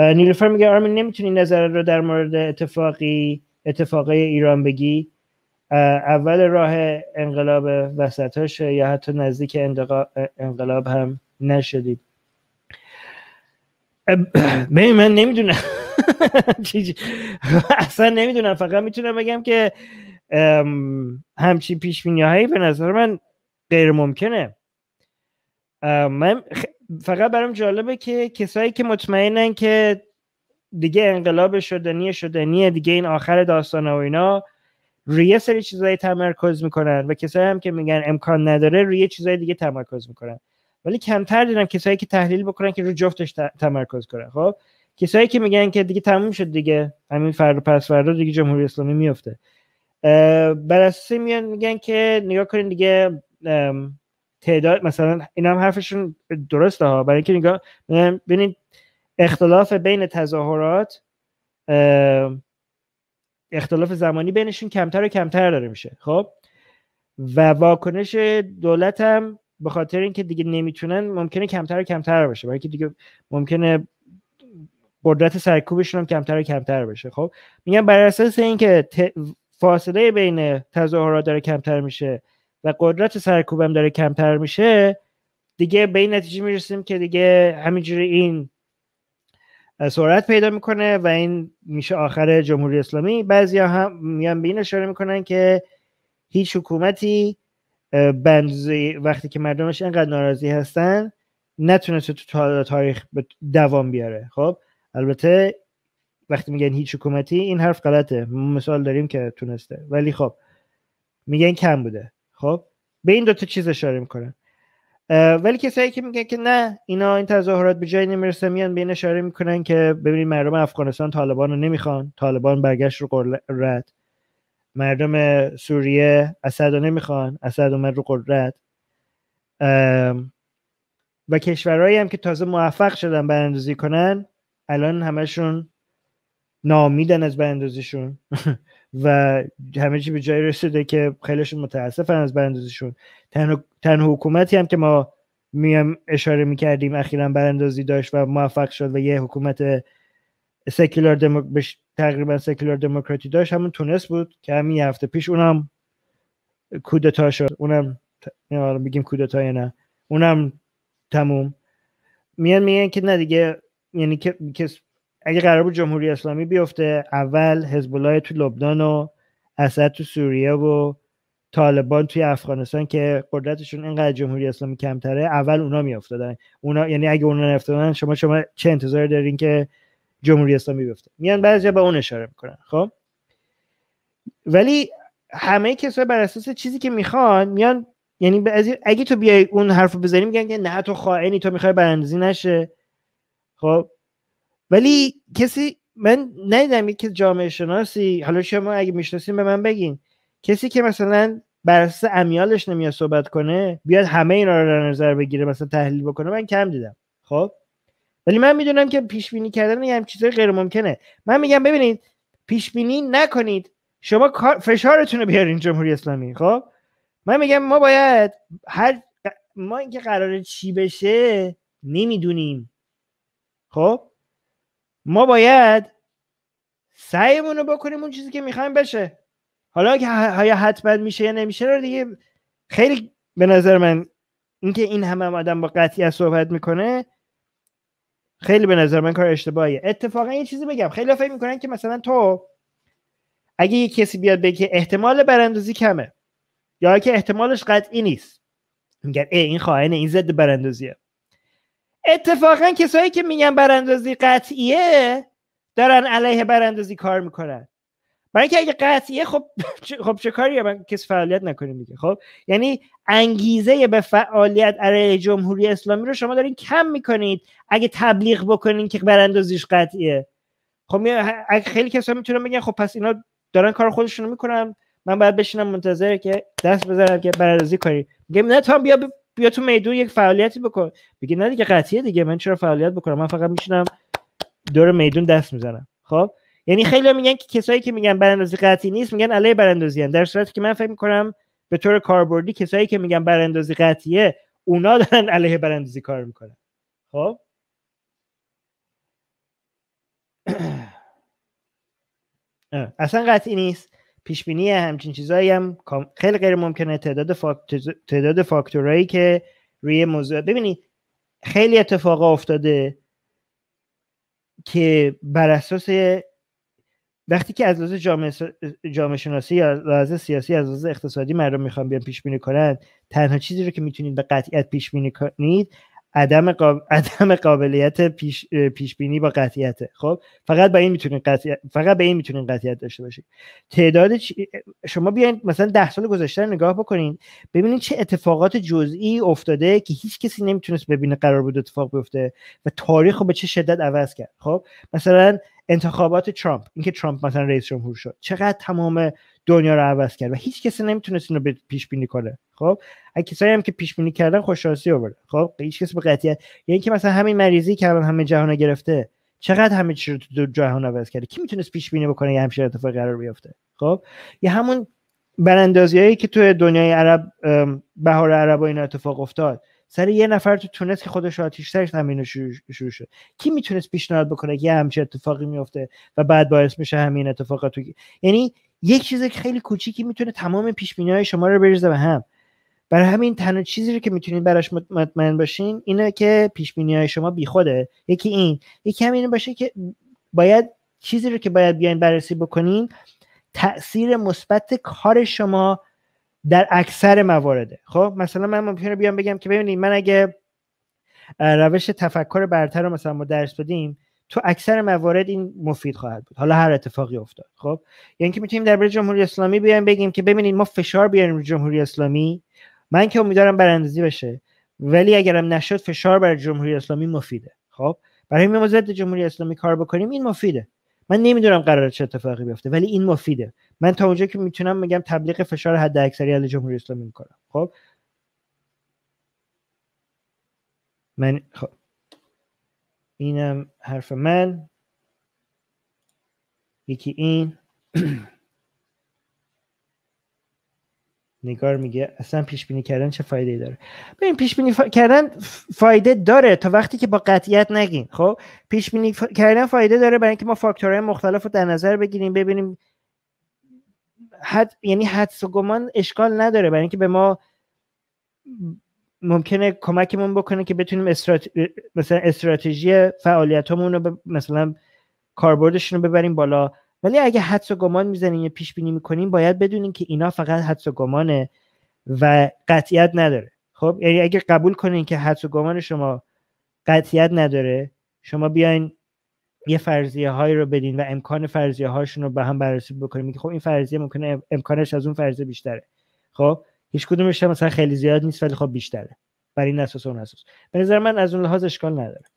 نیلوفر میگه آرمین نمیتونی نظر رو در مورد اتفاقی اتفاقی ایران بگی اول راه انقلاب ها یا حتی نزدیک انقلاب هم نشدید من نمیدونم اصلا نمیدونم فقط میتونم بگم که همچی پیش هایی به نظر من غیر ممکنه من فقط برام جالبه که کسایی که مطمئنن که دیگه انقلاب شدنی شدنیه دیگه این آخر داستان و اینا روی یه سری چیزایی تمرکز میکنن و کسایی هم که میگن امکان نداره روی چیزای دیگه تمرکز میکنن ولی کمتر دیدم کسایی که تحلیل بکنن که رو جفتش تمرکز کنن خب کسایی که میگن که دیگه تموم شد دیگه همین فردا پس فردا دیگه جمهوری اسلامی میفته بر میان میگن که نگاه کنین دیگه تعداد مثلا این هم حرفشون درسته ها برای اینکه نگاه ببینید اختلاف بین تظاهرات اختلاف زمانی بینشون کمتر و کمتر داره میشه خب و واکنش دولت هم به خاطر اینکه دیگه نمیتونن ممکنه کمتر و کمتر باشه برای اینکه دیگه ممکنه قدرت سرکوبشون هم کمتر و کمتر بشه خب میگم بر اساس اینکه فاصله بین تظاهرات داره کمتر میشه و قدرت سرکوبم داره کمتر میشه دیگه به این نتیجه میرسیم که دیگه همینجوری این سرعت پیدا میکنه و این میشه آخر جمهوری اسلامی بعضی هم میان به این اشاره میکنن که هیچ حکومتی بندزی وقتی که مردمش اینقدر ناراضی هستن نتونسته تو تاریخ دوام بیاره خب البته وقتی میگن هیچ حکومتی این حرف غلطه مثال داریم که تونسته ولی خب میگن کم بوده خب به این دوتا چیز اشاره میکنن ولی کسایی که میگن که نه اینا این تظاهرات به جایی نمیرسه میان به این اشاره میکنن که ببینید مردم افغانستان طالبان رو نمیخوان طالبان برگشت رو قدرت مردم سوریه اسد رو نمیخوان اسد اومد رو قدرت و کشورهایی هم که تازه موفق شدن براندازی کنن الان همشون نامیدن از براندازیشون و همه چی به جای رسیده که خیلیشون متاسفن از براندازیشون تنها, حکومتی هم که ما میم اشاره میکردیم اخیرا براندازی داشت و موفق شد و یه حکومت سکولار تقریبا سکولار دموکراتی داشت همون تونس بود که همین هفته پیش اونم کودتا شد اونم بگیم کودتا یا نه اونم تموم میان میگن که نه دیگه یعنی که اگه قرار بود جمهوری اسلامی بیفته اول حزب الله تو لبنان و اسد تو سوریه و طالبان توی افغانستان که قدرتشون اینقدر جمهوری اسلامی کمتره اول اونا میافتادن اونا یعنی اگه اونا افتادن شما شما چه انتظار دارین که جمهوری اسلامی بیفته میان بعضی به اون اشاره میکنن خب ولی همه کسای بر اساس چیزی که میخوان میان یعنی اگه تو بیای اون حرف بزنی میگن که نه تو خائنی تو میخوای براندازی نشه خب ولی کسی من ندیدم که جامعه شناسی حالا شما اگه میشناسین به من بگین کسی که مثلا بر اساس امیالش نمیاد صحبت کنه بیاد همه اینا رو در نظر بگیره مثلا تحلیل بکنه من کم دیدم خب ولی من میدونم که پیش بینی کردن یه چیز غیر ممکنه من میگم ببینید پیش بینی نکنید شما فشارتون رو بیارین جمهوری اسلامی خب من میگم ما باید هر ما اینکه قراره چی بشه نمیدونیم خب ما باید سعیمون رو بکنیم اون چیزی که میخوایم بشه حالا که های حتما میشه یا نمیشه رو دیگه خیلی به نظر من اینکه این همه هم آدم با قطعیت صحبت میکنه خیلی به نظر من کار اشتباهیه اتفاقا یه چیزی بگم خیلی فکر میکنن که مثلا تو اگه یه کسی بیاد بگه احتمال براندازی کمه یا که احتمالش قطعی نیست میگن ای این خائن این ضد براندازیه اتفاقا کسایی که میگن براندازی قطعیه دارن علیه براندازی کار میکنن برای اینکه اگه قطعیه خب خب چه کاریه من کسی فعالیت نکنیم دیگه خب یعنی انگیزه به فعالیت علیه جمهوری اسلامی رو شما دارین کم میکنید اگه تبلیغ بکنین که براندازیش قطعیه خب اگه خیلی کسا میتونن بگن خب پس اینا دارن کار خودشون میکنن من باید بشینم منتظر که دست بزنم که براندازی کنی میگم نه بیا یا تو میدون یک فعالیتی بکن بگی نه دیگه قطعیه دیگه من چرا فعالیت بکنم من فقط میشینم دور میدون دست میزنم خب یعنی خیلی میگن که کسایی که میگن براندازی قطعی نیست میگن علیه براندازی در صورتی که من فکر میکنم به طور کاربردی کسایی که میگن براندازی قطعیه اونا دارن علیه براندازی کار میکنن خب اصلا قطعی نیست پیش بینی همچین چیزایی هم خیلی غیر ممکنه تعداد فاکتور... تعداد فاکتورایی که روی موضوع ببینید خیلی اتفاق افتاده که بر اساس وقتی که از لحاظ جامعه, شناسی یا لحاظ سیاسی از لحاظ اقتصادی مردم میخوان بیان پیش بینی کنند تنها چیزی رو که میتونید به قطعیت پیش بینی کنید عدم, عدم قابلیت پیش, بینی با قطعیته خب فقط با این میتونین فقط به این میتونین قطعیت داشته باشید تعداد شما بیاین مثلا ده سال گذشته نگاه بکنین ببینین چه اتفاقات جزئی افتاده که هیچ کسی نمیتونست ببینه قرار بود اتفاق بیفته و تاریخ رو به چه شدت عوض کرد خب مثلا انتخابات ترامپ اینکه ترامپ مثلا رئیس جمهور شد چقدر تمام دنیا رو عوض کرد و هیچ کسی نمیتونست رو پیش بینی کنه خب اگه کسایی هم که پیش بینی کردن خوش شانسی آورد خب هیچ کسی به قطعیت یعنی که مثلا همین مریضی که الان همه جهان گرفته چقدر همه چی رو تو جهان عوض کرده کی میتونست پیش بینی بکنه یه همچین اتفاق قرار بیفته خب یه همون براندازیایی که تو دنیای عرب بهار عرب و این اتفاق افتاد سر یه نفر تو تونس که خودش سرش زمین شروع شد کی میتونست پیشنهاد بکنه که یه همچین اتفاقی میفته و بعد باعث میشه همین اتفاقات تو یعنی یک چیز خیلی کوچیکی میتونه تمام پیش های شما رو بریزه به هم برای همین تنها چیزی رو که میتونید براش مطمئن باشین اینه که پیش های شما بیخوده یکی این یکی هم اینه باشه که باید چیزی رو که باید بیاین بررسی بکنین تاثیر مثبت کار شما در اکثر موارده خب مثلا من ممکنه بیام بگم که ببینید من اگه روش تفکر برتر رو مثلا ما درس بدیم تو اکثر موارد این مفید خواهد بود حالا هر اتفاقی افتاد خب یعنی که میتونیم در جمهوری اسلامی بیایم بگیم که ببینید ما فشار بیاریم روی جمهوری اسلامی من که امیدوارم براندازی بشه ولی اگرم نشد فشار بر جمهوری اسلامی مفیده خب برای ما ضد جمهوری اسلامی کار بکنیم این مفیده من نمیدونم قرار چه اتفاقی بیفته ولی این مفیده من تا اونجا که میتونم میگم تبلیغ فشار حد اکثری جمهوری اسلامی میکنم خب من خب اینم حرف من یکی این نگار میگه اصلا پیش بینی کردن چه فایده داره ببین پیش بینی کردن فایده داره تا وقتی که با قطعیت نگین خب پیش بینی کردن فایده داره برای اینکه ما فاکتورهای مختلف رو در نظر بگیریم ببینیم حد یعنی حدس و گمان اشکال نداره برای اینکه به ما ممکنه کمکمون بکنه که بتونیم استرات... مثلا استراتژی فعالیتامون رو ب... مثلا کاربردشون رو ببریم بالا ولی اگه حدس و گمان میزنین یا پیش بینی میکنین باید بدونیم که اینا فقط حدس و گمانه و قطعیت نداره خب یعنی اگه قبول کنین که حدس و گمان شما قطعیت نداره شما بیاین یه فرضیه هایی رو بدین و امکان فرضیه هاشون رو به هم بررسی بکنیم که خب این فرضیه ممکنه امکانش از اون فرضیه بیشتره خب هیچ کدومش مثلا خیلی زیاد نیست ولی خب بیشتره بر این اساس اون اساس به نظر من از اون لحاظ اشکال نداره